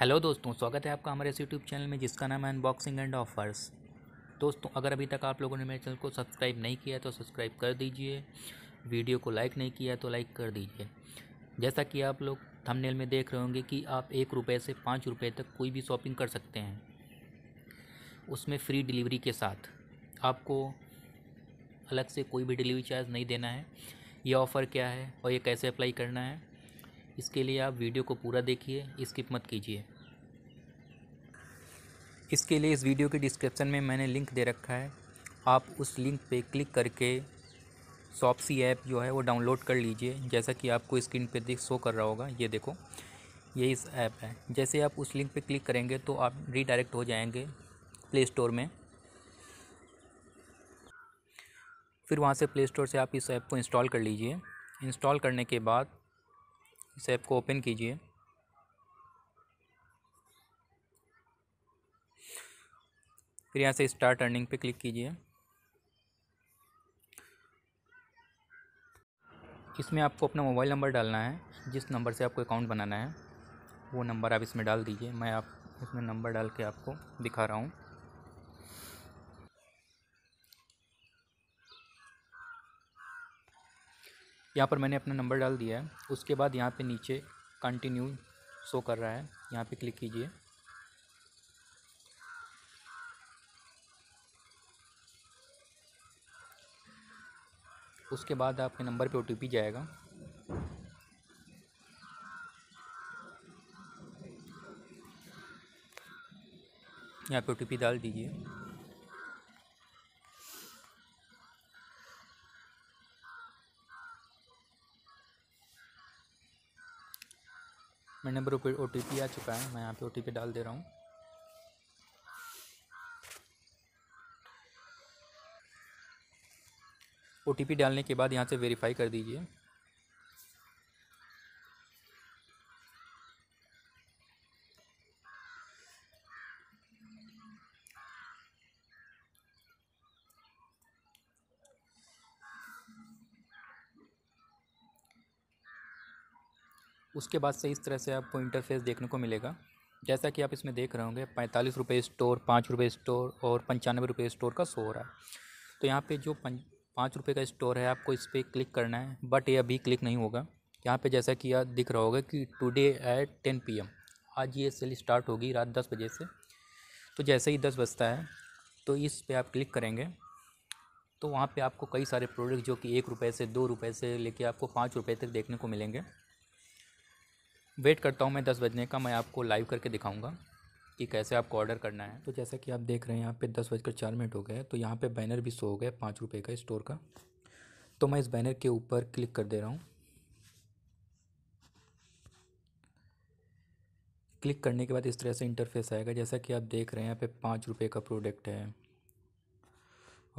Hello दोस्तों स्वागत है आपका हमारे इस यूट्यूब चैनल में जिसका नाम है अनबॉक्सिंग एंड ऑफर्स दोस्तों अगर अभी तक आप लोगों ने मेरे चैनल को सब्सक्राइब नहीं किया तो सब्सक्राइब कर दीजिए वीडियो को लाइक नहीं किया तो लाइक कर दीजिए जैसा कि आप लोग थंबनेल में देख रहे होंगे कि आप एक रुपये से पाँच रुपये तक कोई भी शॉपिंग कर सकते हैं उसमें फ्री डिलीवरी के साथ आपको अलग से कोई भी डिलीवरी चार्ज नहीं देना है ये ऑफ़र क्या है और ये कैसे अप्लाई करना है इसके लिए आप वीडियो को पूरा देखिए स्किप मत कीजिए इसके लिए इस वीडियो के डिस्क्रिप्शन में मैंने लिंक दे रखा है आप उस लिंक पे क्लिक करके सॉपसी ऐप जो है वो डाउनलोड कर लीजिए जैसा कि आपको स्क्रीन पे देख शो कर रहा होगा ये देखो ये इस ऐप है जैसे आप उस लिंक पे क्लिक करेंगे तो आप रीडायरेक्ट हो जाएंगे प्ले स्टोर में फिर वहाँ से प्ले स्टोर से आप इस ऐप को इंस्टॉल कर लीजिए इंस्टॉल करने के बाद इस ऐप को ओपन कीजिए फिर यहाँ से स्टार्ट अर्निंग पे क्लिक कीजिए इसमें आपको अपना मोबाइल नंबर डालना है जिस नंबर से आपको अकाउंट बनाना है वो नंबर आप इसमें डाल दीजिए मैं आप इसमें नंबर डाल के आपको दिखा रहा हूँ यहाँ पर मैंने अपना नंबर डाल दिया है उसके बाद यहाँ पे नीचे कंटिन्यू शो कर रहा है यहाँ पे क्लिक कीजिए उसके बाद आपके नंबर पे ओ जाएगा यहाँ पे ओ डाल दीजिए नंबर पर ओ आ चुका है मैं यहाँ पे ओ डाल दे रहा हूँ ओ डालने के बाद यहाँ से वेरीफाई कर दीजिए उसके बाद से इस तरह से आपको इंटरफेस देखने को मिलेगा जैसा कि आप इसमें देख रहे होंगे पैंतालीस रुपये स्टोर पाँच रुपये स्टोर और पंचानवे रुपये स्टोर का सो हो रहा है तो यहाँ पे जो पाँच रुपये का स्टोर है आपको इस पर क्लिक करना है बट ये अभी क्लिक नहीं होगा यहाँ पे जैसा कि आप दिख रहा होगा कि टुडे एट टेन पी आज ये सेल स्टार्ट होगी रात दस बजे से तो जैसे ही दस बजता है तो इस पर आप क्लिक करेंगे तो वहाँ पर आपको कई सारे प्रोडक्ट जो कि एक रुपये से दो रुपये से लेके आपको पाँच रुपये तक देखने को मिलेंगे वेट करता हूँ मैं दस बजने का मैं आपको लाइव करके दिखाऊँगा कि कैसे आपको ऑर्डर करना है तो जैसा कि आप देख रहे हैं यहाँ पे दस बजकर चार मिनट हो गए तो यहाँ पे बैनर भी सो हो गया पाँच रुपये का स्टोर का तो मैं इस बैनर के ऊपर क्लिक कर दे रहा हूँ क्लिक करने के बाद इस तरह से इंटरफेस आएगा जैसा कि आप देख रहे हैं यहाँ पे पाँच रुपये का प्रोडक्ट है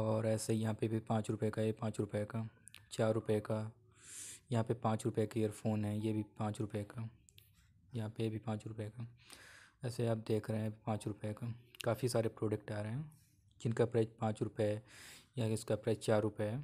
और ऐसे यहाँ पे भी पाँच रुपये का ये पाँच रुपये का चार रुपये का यहाँ पे पाँच रुपये का ईयरफोन है ये भी पाँच रुपये का यहाँ पे भी पाँच रुपए का ऐसे आप देख रहे हैं पाँच रुपए का काफ़ी सारे प्रोडक्ट आ रहे हैं जिनका प्राइस पाँच रुपए है या इसका प्राइस चार रुपए है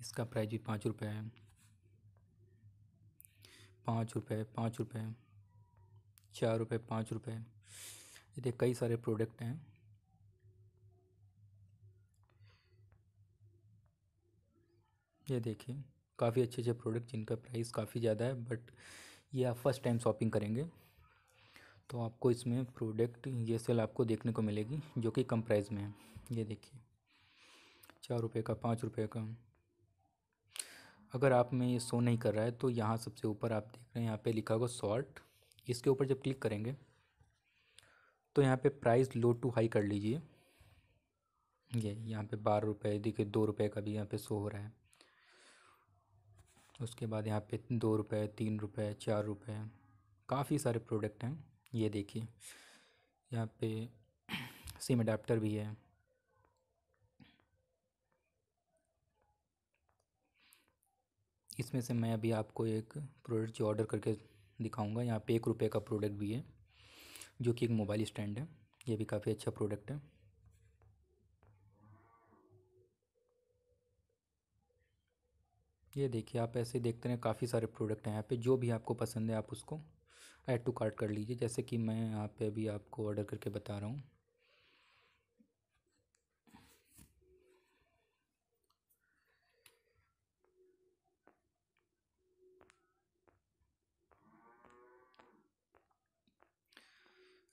इसका प्राइस भी पाँच रुपए है पाँच रुपए पाँच रुपए चार रुपए पाँच रुपए ये कई सारे प्रोडक्ट हैं ये देखिए काफ़ी अच्छे अच्छे प्रोडक्ट जिनका प्राइस काफ़ी ज़्यादा है बट ये आप फर्स्ट टाइम शॉपिंग करेंगे तो आपको इसमें प्रोडक्ट ये सेल आपको देखने को मिलेगी जो कि कम प्राइस में है ये देखिए चार रुपये का पाँच रुपये का अगर आप में ये शो नहीं कर रहा है तो यहाँ सबसे ऊपर आप देख रहे हैं यहाँ पे लिखा होगा शॉर्ट इसके ऊपर जब क्लिक करेंगे तो यहाँ पे प्राइस लो टू हाई कर लीजिए ये यहाँ पे बारह रुपये देखिए दो रुपये का भी यहाँ पे शो हो रहा है उसके बाद यहाँ पे दो रुपये तीन रुपये चार रुपये काफ़ी सारे प्रोडक्ट हैं ये देखिए यहाँ पे सिम अडाप्टर भी है इसमें से मैं अभी आपको एक प्रोडक्ट जो ऑर्डर करके दिखाऊंगा यहाँ पे एक रुपये का प्रोडक्ट भी है जो कि एक मोबाइल स्टैंड है ये भी काफ़ी अच्छा प्रोडक्ट है ये देखिए आप ऐसे देखते रहें काफ़ी सारे प्रोडक्ट हैं यहाँ पे जो भी आपको पसंद है आप उसको ऐड टू कार्ट कर लीजिए जैसे कि मैं यहाँ पे अभी आपको ऑर्डर करके बता रहा हूँ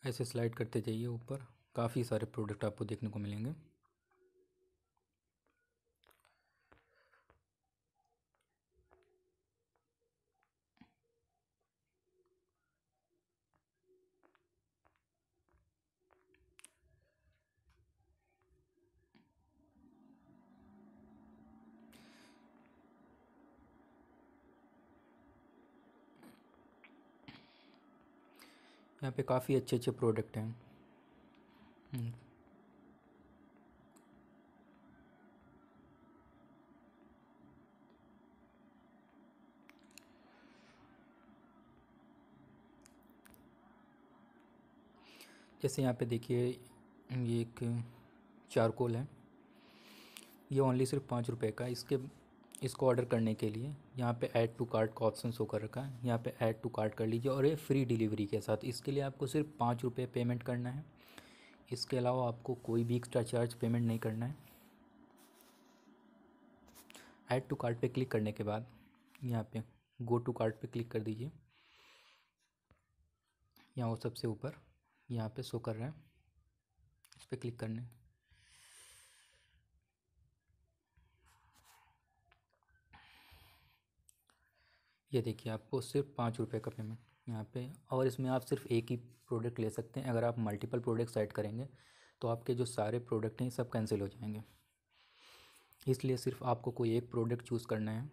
ऐसे स्लाइड करते जाइए ऊपर काफ़ी सारे प्रोडक्ट आपको देखने को मिलेंगे यहाँ पे काफ़ी अच्छे अच्छे प्रोडक्ट हैं हम्म। जैसे यहाँ पे देखिए ये एक चारकोल है ये ओनली सिर्फ पाँच रुपए का इसके इसको ऑर्डर करने के लिए यहाँ पे ऐड टू कार्ट का ऑप्शन शो कर रखा है यहाँ पे ऐड टू कार्ट कर लीजिए और ये फ्री डिलीवरी के साथ इसके लिए आपको सिर्फ पाँच रुपये पेमेंट करना है इसके अलावा आपको कोई भी एक्स्ट्रा चार्ज पेमेंट नहीं करना है ऐड टू कार्ट पे क्लिक करने के बाद यहाँ पे गो टू कार्ट पे क्लिक कर दीजिए यहाँ वो सबसे ऊपर यहाँ पर शो कर रहा है इस पर क्लिक करने ये देखिए आपको सिर्फ पाँच रुपये का पेमेंट यहाँ पे और इसमें आप सिर्फ एक ही प्रोडक्ट ले सकते हैं अगर आप मल्टीपल प्रोडक्ट्स ऐड करेंगे तो आपके जो सारे प्रोडक्ट हैं सब कैंसिल हो जाएंगे इसलिए सिर्फ आपको कोई एक प्रोडक्ट चूज़ करना है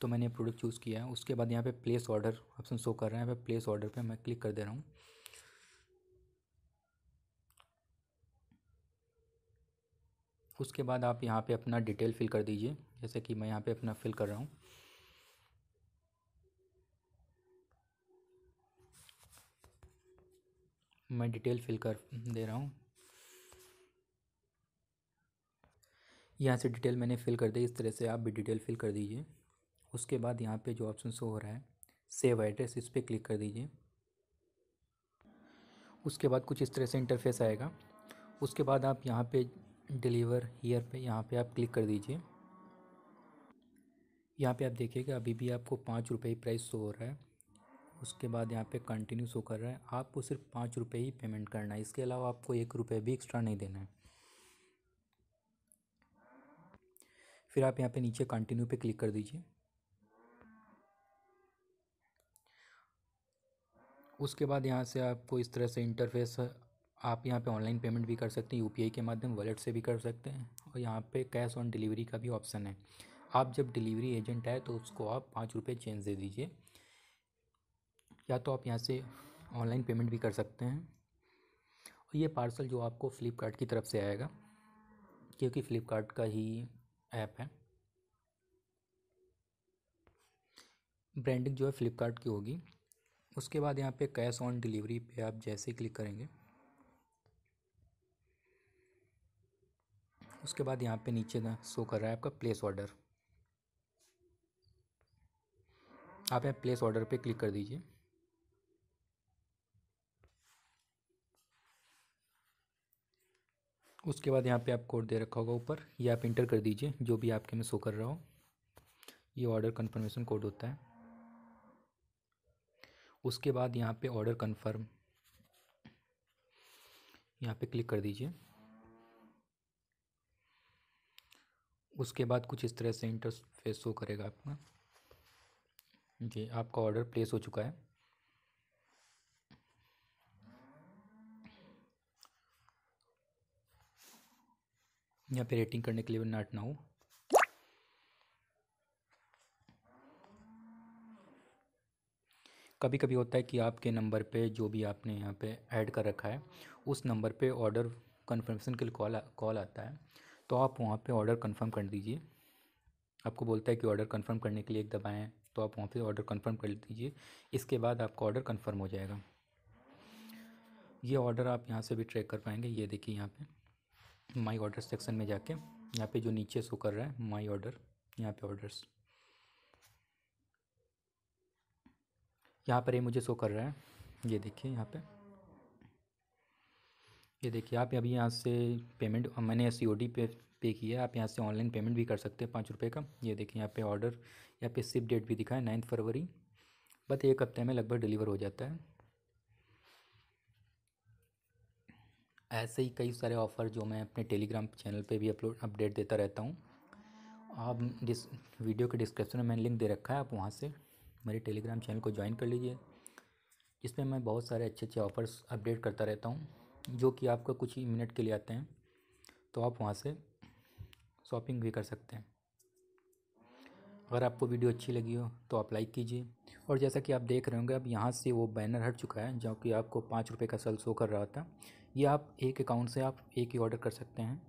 तो मैंने प्रोडक्ट चूज़ किया है उसके बाद यहाँ पे प्लेस ऑर्डर ऑप्शन शो कर रहे हैं प्लेस ऑर्डर पर मैं क्लिक कर दे रहा हूँ उसके बाद आप यहाँ पे अपना डिटेल फिल कर दीजिए जैसे कि मैं यहाँ पे अपना फिल कर रहा हूँ मैं डिटेल फिल कर दे रहा हूँ यहाँ से डिटेल मैंने फिल कर दी इस तरह से आप भी डिटेल फिल कर दीजिए उसके बाद यहाँ पे जो ऑप्शन शो हो रहा है सेव एड्रेस इस पर क्लिक कर दीजिए उसके बाद कुछ इस तरह से इंटरफेस आएगा उसके बाद आप यहाँ पे डिलीवर हीयर पे यहाँ पे आप क्लिक कर दीजिए यहाँ पे आप देखिएगा अभी भी आपको पाँच रुपये प्राइस शो हो रहा है उसके बाद यहाँ पे कंटिन्यू शो कर रहा है आपको सिर्फ पाँच रुपये ही पेमेंट करना है इसके अलावा आपको एक रुपये भी एक्स्ट्रा नहीं देना है फिर आप यहाँ पे नीचे कंटिन्यू पे क्लिक कर दीजिए उसके बाद यहाँ से आपको इस तरह से इंटरफेस आप यहाँ पे ऑनलाइन पेमेंट भी कर सकते हैं यूपीआई के माध्यम वॉलेट से भी कर सकते हैं और यहाँ पे कैश ऑन डिलीवरी का भी ऑप्शन है आप जब डिलीवरी एजेंट है तो उसको आप पाँच रुपये चेंज दे दीजिए या तो आप यहाँ से ऑनलाइन पेमेंट भी कर सकते हैं और ये पार्सल जो आपको फ़्लिपकार्ट की तरफ से आएगा क्योंकि फ़्लिपकार्ट का ही ऐप है ब्रांडिंग जो है फ़्लिपकार्ट की होगी उसके बाद यहाँ पे कैश ऑन डिलीवरी पे आप जैसे ही क्लिक करेंगे उसके बाद यहाँ पे नीचे ना शो कर रहा है आपका प्लेस ऑर्डर आप यहाँ प्लेस ऑर्डर पे क्लिक कर दीजिए उसके बाद यहाँ पे आप कोड दे रखा होगा ऊपर ये आप इंटर कर दीजिए जो भी आपके में शो कर रहा हो ये ऑर्डर कंफर्मेशन कोड होता है उसके बाद यहाँ पे ऑर्डर कंफर्म यहाँ पे क्लिक कर दीजिए उसके बाद कुछ इस तरह से इंटरफेस शो करेगा आपका जी आपका ऑर्डर प्लेस हो चुका है यहाँ पे रेटिंग करने के लिए नाट ना हो कभी कभी होता है कि आपके नंबर पे जो भी आपने यहाँ पे ऐड कर रखा है उस नंबर पे ऑर्डर कन्फर्मेशन के लिए कॉल कॉल आता है तो आप वहाँ पे ऑर्डर कन्फर्म कर दीजिए आपको बोलता है कि ऑर्डर कन्फर्म करने के लिए एक दबाएँ तो आप वहाँ पे ऑर्डर कन्फर्म कर दीजिए इसके बाद आपका ऑर्डर कन्फर्म हो जाएगा ये ऑर्डर आप यहाँ से भी ट्रैक कर पाएंगे ये देखिए यहाँ पर माई ऑर्डर सेक्शन में जाके यहाँ पे जो नीचे शो कर रहा है माई ऑर्डर यहाँ पे ऑर्डर्स यहाँ पर ये मुझे शो कर रहा है ये देखिए यहाँ पे ये देखिए आप अभी यहाँ से पेमेंट मैंने सी ओ डी पे पे किया आप यहाँ से ऑनलाइन पेमेंट भी कर सकते हैं पाँच रुपये का ये देखिए यहाँ पे ऑर्डर यहाँ पे सिप डेट भी दिखा है नाइन्थ फरवरी बट एक हफ्ते में लगभग डिलीवर हो जाता है ऐसे ही कई सारे ऑफ़र जो मैं अपने टेलीग्राम चैनल पे भी अपलोड अपडेट देता रहता हूँ आप जिस वीडियो के डिस्क्रिप्शन में मैंने लिंक दे रखा है आप वहाँ से मेरे टेलीग्राम चैनल को ज्वाइन कर लीजिए पर मैं बहुत सारे अच्छे अच्छे ऑफ़र्स अपडेट करता रहता हूँ जो कि आपको कुछ ही मिनट के लिए आते हैं तो आप वहाँ से शॉपिंग भी कर सकते हैं अगर आपको वीडियो अच्छी लगी हो तो आप लाइक कीजिए और जैसा कि आप देख रहे होंगे अब यहाँ से वो बैनर हट चुका है जो कि आपको पाँच रुपये का सल शो कर रहा था या आप एक अकाउंट से आप एक ही ऑर्डर कर सकते हैं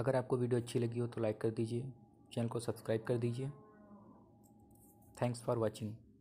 अगर आपको वीडियो अच्छी लगी हो तो लाइक कर दीजिए चैनल को सब्सक्राइब कर दीजिए थैंक्स फॉर वॉचिंग